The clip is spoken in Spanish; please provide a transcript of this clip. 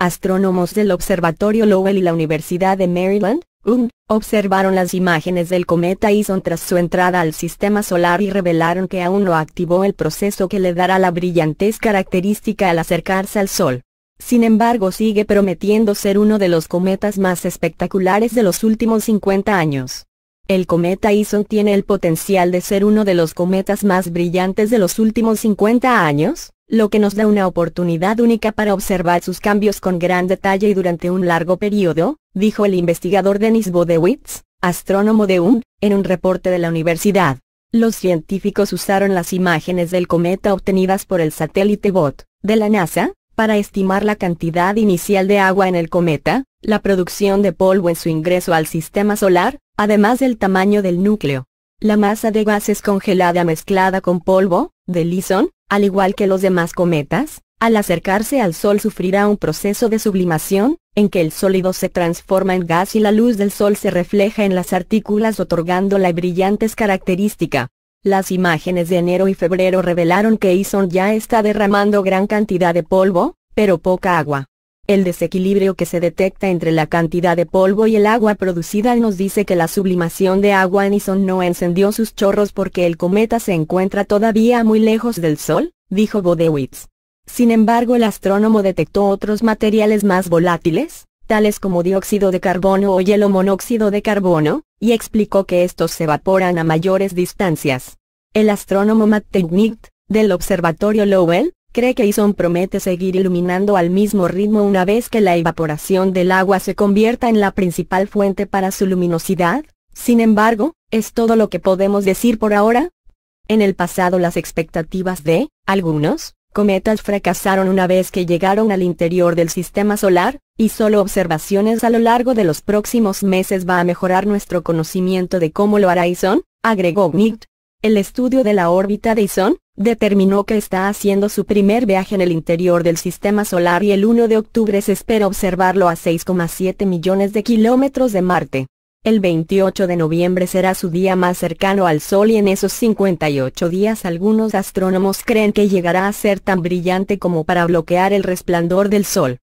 astrónomos del Observatorio Lowell y la Universidad de Maryland, observaron las imágenes del cometa Ison tras su entrada al sistema solar y revelaron que aún no activó el proceso que le dará la brillantez característica al acercarse al Sol. Sin embargo sigue prometiendo ser uno de los cometas más espectaculares de los últimos 50 años. El cometa Ison tiene el potencial de ser uno de los cometas más brillantes de los últimos 50 años, lo que nos da una oportunidad única para observar sus cambios con gran detalle y durante un largo periodo, dijo el investigador Denis Bodewitz, astrónomo de UN, en un reporte de la universidad. Los científicos usaron las imágenes del cometa obtenidas por el satélite BOT, de la NASA, para estimar la cantidad inicial de agua en el cometa, la producción de polvo en su ingreso al sistema solar, además del tamaño del núcleo. La masa de gases congelada mezclada con polvo, de Lison, al igual que los demás cometas, al acercarse al Sol sufrirá un proceso de sublimación, en que el sólido se transforma en gas y la luz del Sol se refleja en las artículas otorgándole brillantes características. Las imágenes de enero y febrero revelaron que Ison ya está derramando gran cantidad de polvo, pero poca agua. El desequilibrio que se detecta entre la cantidad de polvo y el agua producida nos dice que la sublimación de agua Ison no encendió sus chorros porque el cometa se encuentra todavía muy lejos del Sol, dijo Bodewitz. Sin embargo el astrónomo detectó otros materiales más volátiles, tales como dióxido de carbono o hielo monóxido de carbono, y explicó que estos se evaporan a mayores distancias. El astrónomo Matt del Observatorio Lowell, cree que Ison promete seguir iluminando al mismo ritmo una vez que la evaporación del agua se convierta en la principal fuente para su luminosidad, sin embargo, es todo lo que podemos decir por ahora. En el pasado las expectativas de, algunos, cometas fracasaron una vez que llegaron al interior del sistema solar, y solo observaciones a lo largo de los próximos meses va a mejorar nuestro conocimiento de cómo lo hará Ison, agregó Nick. El estudio de la órbita de Ison, determinó que está haciendo su primer viaje en el interior del sistema solar y el 1 de octubre se espera observarlo a 6,7 millones de kilómetros de Marte. El 28 de noviembre será su día más cercano al Sol y en esos 58 días algunos astrónomos creen que llegará a ser tan brillante como para bloquear el resplandor del Sol.